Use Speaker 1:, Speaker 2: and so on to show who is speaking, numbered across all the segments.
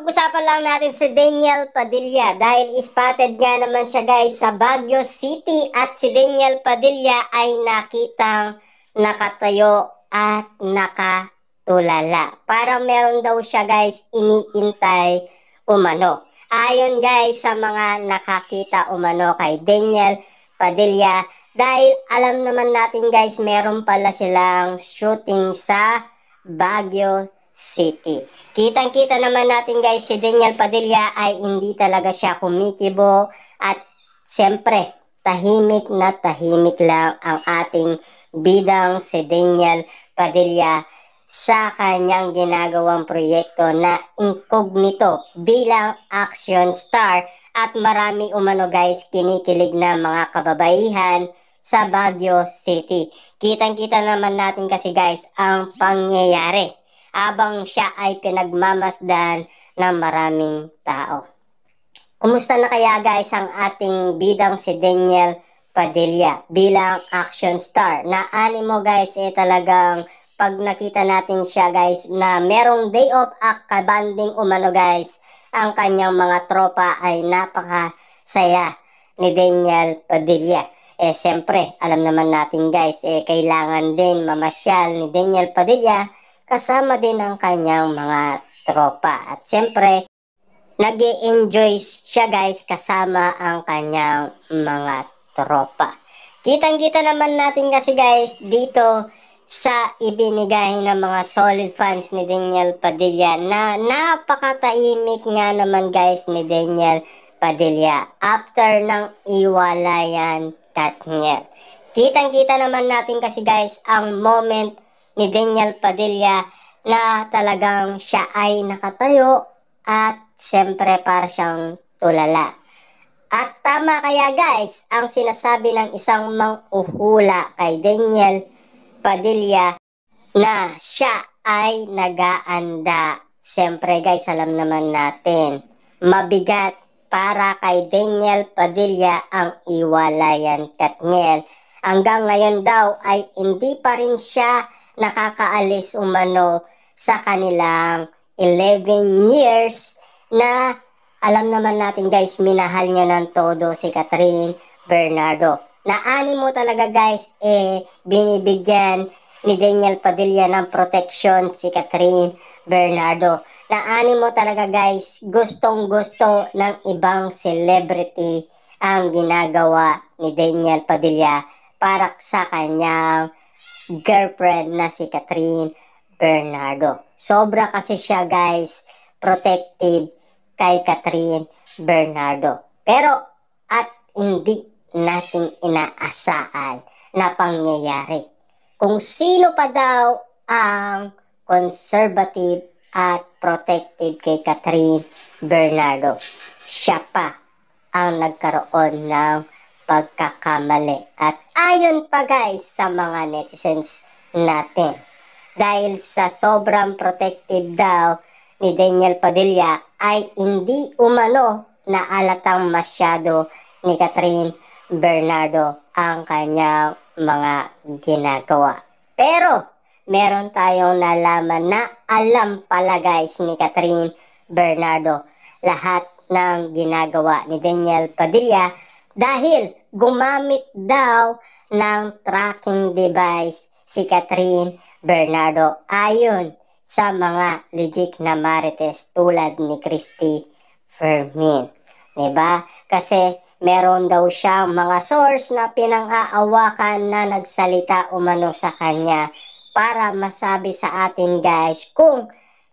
Speaker 1: pag-usapan lang natin si Daniel Padilla dahil spotted nga naman siya guys sa Baguio City at si Daniel Padilla ay nakitang nakatayo at nakatulala. Para meron daw siya guys iniintay umano. Ayon guys sa mga nakakita umano kay Daniel Padilla dahil alam naman natin guys meron pala silang shooting sa Baguio City. Kitang-kita naman natin guys si Daniel Padilla ay hindi talaga siya kumikibo at siyempre tahimik na tahimik lang ang ating bidang si Daniel Padilla sa kanyang ginagawang proyekto na incognito bilang action star at marami umano guys kinikilig na mga kababaihan sa Baguio City. Kitang-kita naman natin kasi guys ang pangyayari habang siya ay pinagmamasdan ng maraming tao. Kumusta na kaya guys ang ating bidang si Daniel Padilla bilang action star? Na mo guys eh talagang pag nakita natin siya guys na merong day off at ah, kabanding umano guys ang kanyang mga tropa ay napakasaya ni Daniel Padilla. Eh siyempre, alam naman natin guys, eh kailangan din mamasyal ni Daniel Padilla kasama din ang kanyang mga tropa. At siyempre, nag enjoy siya guys kasama ang kanyang mga tropa. Kitang-kita naman natin kasi guys dito sa ibinigay ng mga solid fans ni Daniel Padilla na napakataimik nga naman guys ni Daniel Padilla after ng iwalayan Tatniel. Kitang-kita naman natin kasi guys ang moment ni Daniel Padilla na talagang siya ay nakatayo at siyempre para siyang tulala. At tama kaya guys ang sinasabi ng isang manghuhula kay Daniel Padilla na siya ay nagaanda. Siyempre guys alam naman natin
Speaker 2: mabigat
Speaker 1: para kay Daniel Padilla ang iwalayan Katniel. Hanggang ngayon daw ay hindi pa rin siya nakakaalis umano sa kanilang 11 years na alam naman natin guys, minahal niya ng todo si Catherine Bernardo. Na ani mo talaga guys, eh binibigyan ni Daniel Padilla ng protection si Catherine Bernardo. Na ani mo talaga guys, gustong gusto ng ibang celebrity ang ginagawa ni Daniel Padilla para sa kanyang girlfriend na si Catherine Bernardo. Sobra kasi siya guys, protective kay Catherine Bernardo. Pero at hindi nating inaasahan na pangyayari. Kung sino pa daw ang conservative at protective kay Catherine Bernardo. Siya pa ang nagkaroon ng pagkakamali. At ayon pa guys sa mga netizens natin, dahil sa sobrang protective daw ni Daniel Padilla ay hindi umano na alatang masyado ni Catherine Bernardo ang kanyang mga ginagawa. Pero meron tayong nalaman na alam pala guys ni Catherine Bernardo lahat ng ginagawa ni Daniel Padilla dahil gumamit daw ng tracking device si Catherine Bernardo ayon sa mga legit na marites tulad ni Christy Fermin. Diba? Kasi meron daw siya mga source na pinang-aawakan na nagsalita umano sa kanya para masabi sa atin guys kung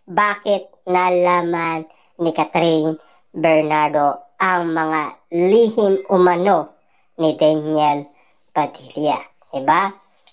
Speaker 1: bakit nalaman ni Catherine Bernardo ang mga lihim umano ni Daniel Padilla. Diba?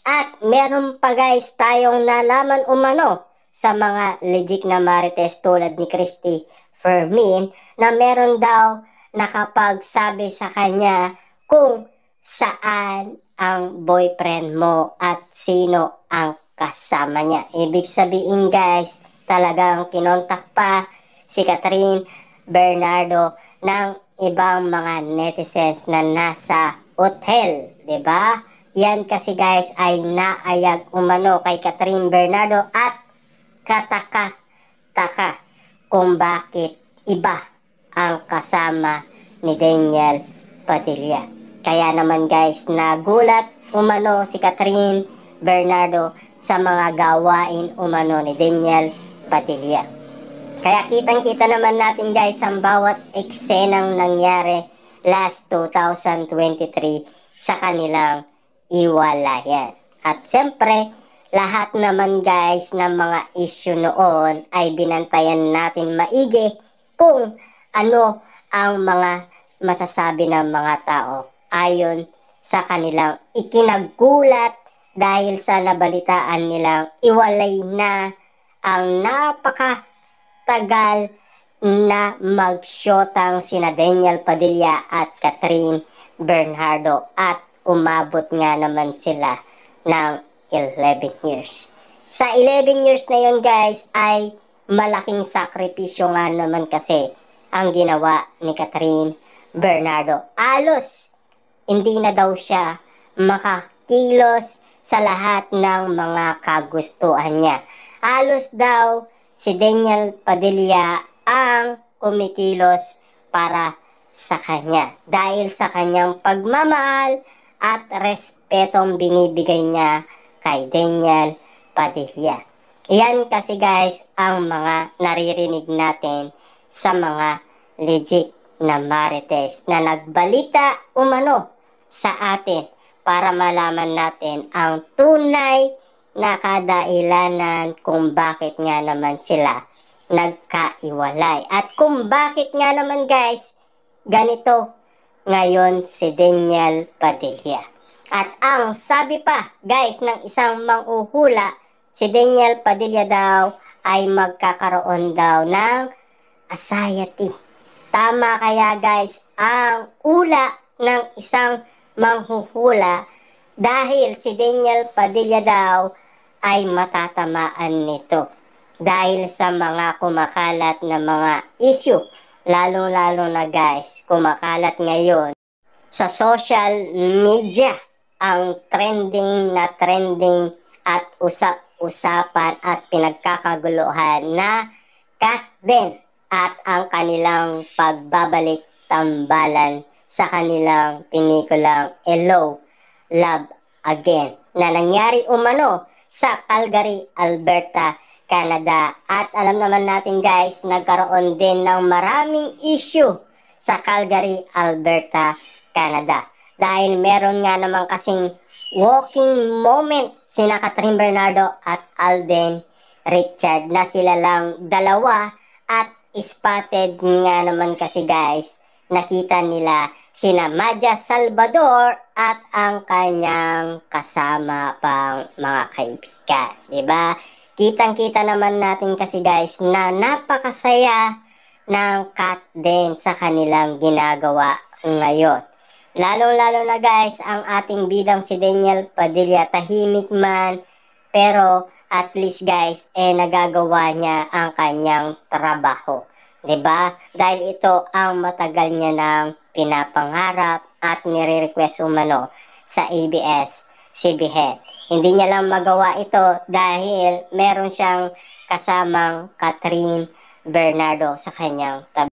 Speaker 1: At meron pa guys tayong nalaman umano sa mga legit na marites tulad ni Christy Fermin na meron daw nakapagsabi sa kanya kung saan ang boyfriend mo at sino ang kasama niya. Ibig sabihin guys, talagang kinontak pa si Catherine Bernardo ng ibang mga netizens na nasa hotel, 'di ba? Yan kasi guys ay naayag umano kay Catherine Bernardo at kataka-taka kung bakit iba ang kasama ni Daniel Padilla. Kaya naman guys, nagulat umano si Catherine Bernardo sa mga gawain umano ni Daniel Padilla. Kaya kitang-kita naman natin guys ang bawat eksenang nangyari last 2023 sa kanilang iwalayan. At siyempre, lahat naman guys ng mga issue noon ay binantayan natin maigi kung ano ang mga masasabi ng mga tao ayon sa kanilang ikinagulat dahil sa nabalitaan nilang iwalay na ang napaka tagal na mag-shoot sina Daniel Padilla at Catherine Bernardo at umabot nga naman sila ng 11 years. Sa 11 years na yon guys ay malaking sakripisyo nga naman kasi ang ginawa ni Catherine Bernardo. Alos, hindi na daw siya makakilos sa lahat ng mga kagustuhan niya. Alos daw, si Daniel Padilla ang kumikilos para sa kanya dahil sa kanyang pagmamahal at respetong binibigay niya kay Daniel Padilla. Iyan kasi guys ang mga naririnig natin sa mga legit na marites na nagbalita umano sa atin para malaman natin ang tunay nakadailanan kung bakit nga naman sila nagkaiwalay. At kung bakit nga naman guys, ganito ngayon si Daniel Padilla. At ang sabi pa guys ng isang manguhula, si Daniel Padilla daw ay magkakaroon daw ng anxiety. Tama kaya guys, ang ula ng isang manghuhula dahil si Daniel Padilla daw ay matatamaan nito dahil sa mga kumakalat na mga issue. Lalo-lalo na guys, kumakalat ngayon sa social media ang trending na trending at usap-usapan at pinagkakaguluhan na cat din at ang kanilang pagbabalik tambalan sa kanilang pinikulang Hello, Love Again na nangyari umano sa Calgary, Alberta, Canada. At alam naman natin guys, nagkaroon din ng maraming issue sa Calgary, Alberta, Canada. Dahil meron nga naman kasing walking moment sina Catherine Bernardo at Alden Richard na sila lang dalawa at spotted nga naman kasi guys nakita nila sina Madya Salvador at ang kanyang kasama pang mga kaibigan. ba? Diba? Kitang-kita naman natin kasi guys na napakasaya ng cut din sa kanilang ginagawa ngayon. Lalong-lalo na guys ang ating bidang si Daniel Padilla tahimik man pero at least guys eh nagagawa niya ang kanyang trabaho. 'Di ba? Dahil ito ang matagal niya nang pinapangarap at nire-request umano sa ABS-CBN. Hindi niya lang magawa ito dahil meron siyang kasamang Catherine Bernardo sa kanyang tabi.